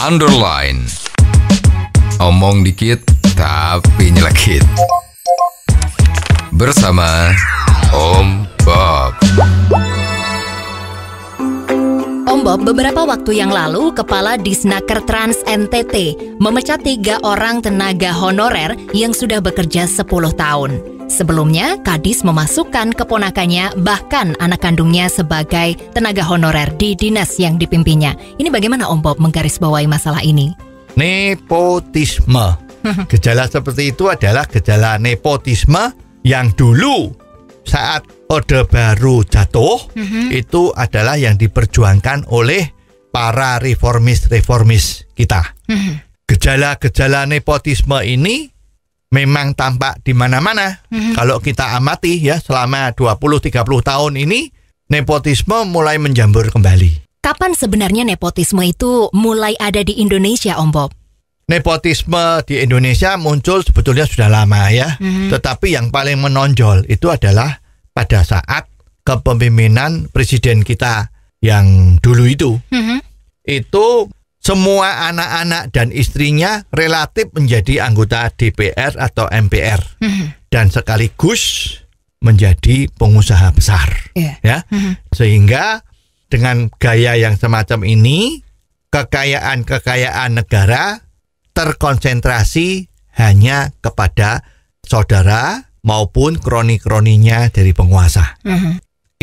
underline. Omong dikit tapi nyelekit. Bersama Om Bob. Om Bob, beberapa waktu yang lalu kepala Disnaker Trans NTT memecat tiga orang tenaga honorer yang sudah bekerja 10 tahun. Sebelumnya, Kadis memasukkan keponakannya bahkan anak kandungnya sebagai tenaga honorer di dinas yang dipimpinnya. Ini bagaimana Om Bob menggarisbawahi masalah ini? Nepotisme. Hmm. Gejala seperti itu adalah gejala nepotisme yang dulu saat Orde Baru jatuh mm-hmm. itu adalah yang diperjuangkan oleh para reformis-reformis kita. Mm-hmm. Gejala-gejala nepotisme ini memang tampak di mana-mana. Mm-hmm. Kalau kita amati ya selama 20-30 tahun ini nepotisme mulai menjamur kembali. Kapan sebenarnya nepotisme itu mulai ada di Indonesia, Om Bob? Nepotisme di Indonesia muncul sebetulnya sudah lama ya. Mm-hmm. Tetapi yang paling menonjol itu adalah pada saat kepemimpinan presiden kita yang dulu itu. Mm-hmm. Itu semua anak-anak dan istrinya relatif menjadi anggota DPR atau MPR mm -hmm. dan sekaligus menjadi pengusaha besar yeah. ya mm -hmm. sehingga dengan gaya yang semacam ini kekayaan-kekayaan negara terkonsentrasi hanya kepada saudara maupun kroni-kroninya dari penguasa mm -hmm.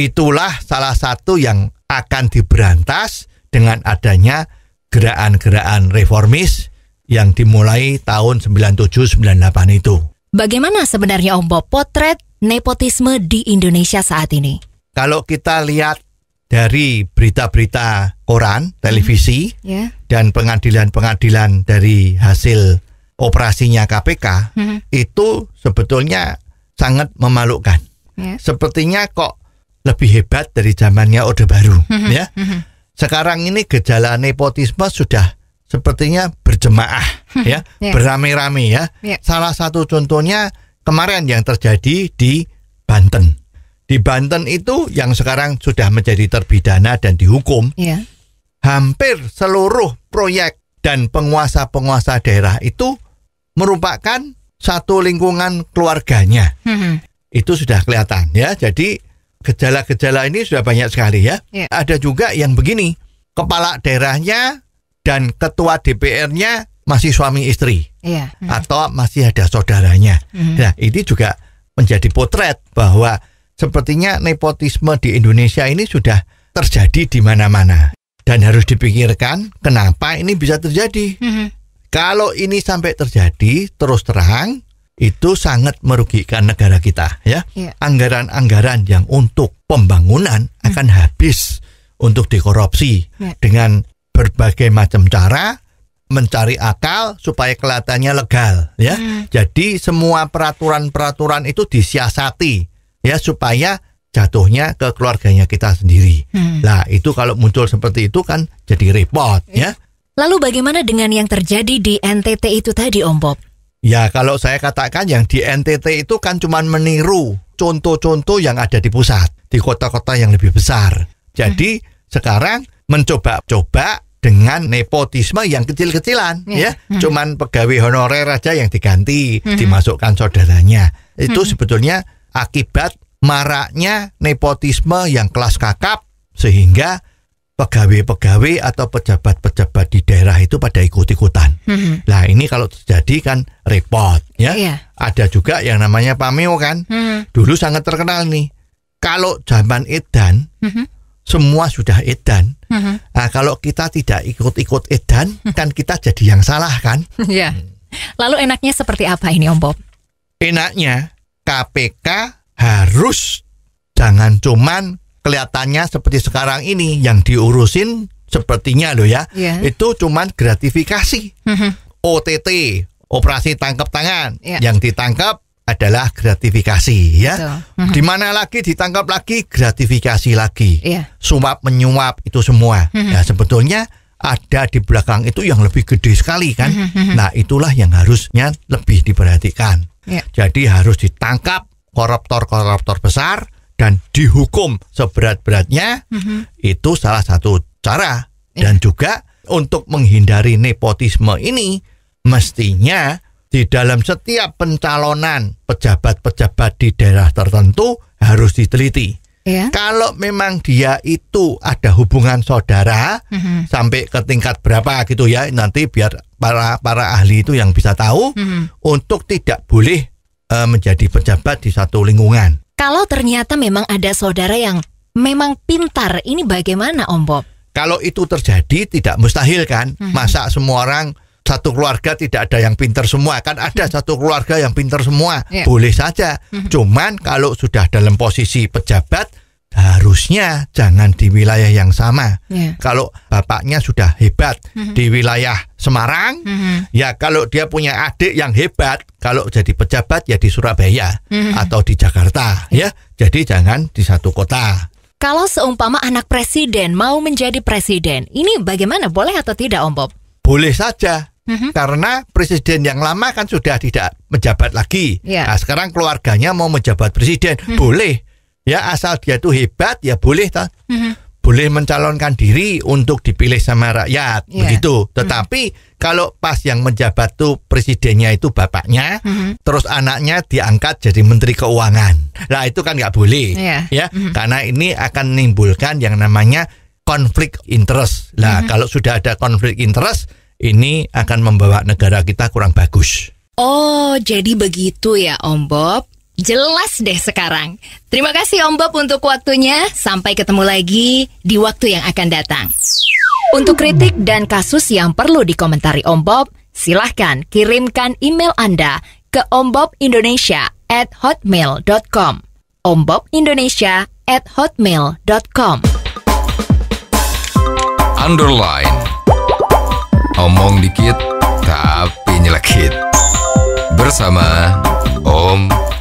itulah salah satu yang akan diberantas dengan adanya gerakan-gerakan reformis yang dimulai tahun 97-98 itu. Bagaimana sebenarnya Om Bob potret nepotisme di Indonesia saat ini? Kalau kita lihat dari berita-berita koran, televisi, hmm. yeah. dan pengadilan-pengadilan dari hasil operasinya KPK, hmm. itu sebetulnya sangat memalukan. Yeah. Sepertinya kok lebih hebat dari zamannya Orde Baru, hmm. hmm ya. Hmm sekarang ini gejala nepotisme sudah sepertinya berjemaah hmm, ya, yeah. beramai-ramai ya. Yeah. Salah satu contohnya kemarin yang terjadi di Banten. Di Banten itu yang sekarang sudah menjadi terpidana dan dihukum. Yeah. Hampir seluruh proyek dan penguasa-penguasa daerah itu merupakan satu lingkungan keluarganya. Mm -hmm. Itu sudah kelihatan ya. Jadi gejala-gejala ini sudah banyak sekali ya. ya. Ada juga yang begini, kepala daerahnya dan ketua DPR-nya masih suami istri ya. hmm. atau masih ada saudaranya. Hmm. Nah, ini juga menjadi potret bahwa sepertinya nepotisme di Indonesia ini sudah terjadi di mana-mana dan harus dipikirkan kenapa ini bisa terjadi. -hmm. Kalau ini sampai terjadi terus terang itu sangat merugikan negara kita ya. ya. Anggaran-anggaran yeah. yang untuk pembangunan mm. akan habis untuk dikorupsi yeah. dengan berbagai macam cara mencari akal supaya kelihatannya legal ya. mm. Jadi semua peraturan-peraturan itu disiasati ya supaya jatuhnya ke keluarganya kita sendiri. lah hmm. Lah itu kalau muncul seperti itu kan jadi repot ya. ya. Lalu bagaimana dengan yang terjadi di NTT itu tadi Om Bob? Ya, kalau saya katakan yang di NTT itu kan cuma meniru contoh-contoh yang ada di pusat, di kota-kota yang lebih besar. Jadi hmm. sekarang mencoba-coba dengan nepotisme yang kecil-kecilan yeah. ya -hmm. cuman pegawai honorer aja yang diganti -hmm. dimasukkan saudaranya itu -hmm. sebetulnya akibat maraknya nepotisme yang kelas kakap sehingga pegawai-pegawai atau pejabat-pejabat di daerah itu pada ikut-ikutan. Mm-hmm. Nah ini kalau terjadi kan repot ya. Yeah. Ada juga yang namanya pameo kan. Mm-hmm. Dulu sangat terkenal nih. Kalau zaman edan, mm-hmm. semua sudah edan. Mm-hmm. Nah kalau kita tidak ikut-ikut edan, mm-hmm. kan kita jadi yang salah kan. yeah. Lalu enaknya seperti apa ini Om Bob? Enaknya KPK harus jangan cuman kelihatannya seperti sekarang ini yang diurusin sepertinya loh ya yeah. itu cuman gratifikasi mm -hmm. OTT operasi tangkap tangan yeah. yang ditangkap adalah gratifikasi ya. Mm -hmm. Dimana lagi ditangkap lagi gratifikasi lagi. Yeah. Suap menyuap itu semua. Mm -hmm. Ya sebetulnya ada di belakang itu yang lebih gede sekali kan. Mm -hmm. Nah itulah yang harusnya lebih diperhatikan. Yeah. Jadi harus ditangkap koruptor-koruptor besar dan dihukum seberat-beratnya mm-hmm. itu salah satu cara yeah. dan juga untuk menghindari nepotisme ini mestinya di dalam setiap pencalonan pejabat-pejabat di daerah tertentu harus diteliti. Yeah. Kalau memang dia itu ada hubungan saudara mm-hmm. sampai ke tingkat berapa gitu ya nanti biar para para ahli itu yang bisa tahu mm-hmm. untuk tidak boleh eh, menjadi pejabat di satu lingkungan. Kalau ternyata memang ada saudara yang memang pintar, ini bagaimana Om Bob? Kalau itu terjadi tidak mustahil kan? Hmm. Masa semua orang satu keluarga tidak ada yang pintar semua kan ada mhm. satu keluarga yang pintar semua yeah. boleh saja mhm. cuman kalau sudah dalam posisi pejabat harusnya jangan di wilayah yang sama. Yeah. Kalau bapaknya sudah hebat mm-hmm. di wilayah Semarang, mm-hmm. ya kalau dia punya adik yang hebat, kalau jadi pejabat ya di Surabaya mm-hmm. atau di Jakarta, yeah. ya. Jadi jangan di satu kota. Kalau seumpama anak presiden mau menjadi presiden, ini bagaimana? Boleh atau tidak, Om Bob? Boleh saja. Mm-hmm. Karena presiden yang lama kan sudah tidak menjabat lagi. Yeah. Nah, sekarang keluarganya mau menjabat presiden, mm-hmm. boleh ya asal dia itu hebat ya boleh toh mm -hmm. boleh mencalonkan diri untuk dipilih sama rakyat yeah. begitu mm-hmm. tetapi mm -hmm. kalau pas yang menjabat tuh presidennya itu bapaknya mm -hmm. terus anaknya diangkat jadi menteri keuangan lah itu kan nggak boleh yeah. ya mm -hmm. karena ini akan menimbulkan yang namanya konflik interest lah mm -hmm. kalau sudah ada konflik interest ini akan membawa negara kita kurang bagus. Oh, jadi begitu ya Om Bob jelas deh sekarang. Terima kasih Om Bob untuk waktunya. Sampai ketemu lagi di waktu yang akan datang. Untuk kritik dan kasus yang perlu dikomentari Om Bob, silahkan kirimkan email Anda ke ombobindonesia at hotmail.com ombobindonesia at hotmail.com Underline Omong dikit tapi nyelekit Bersama Om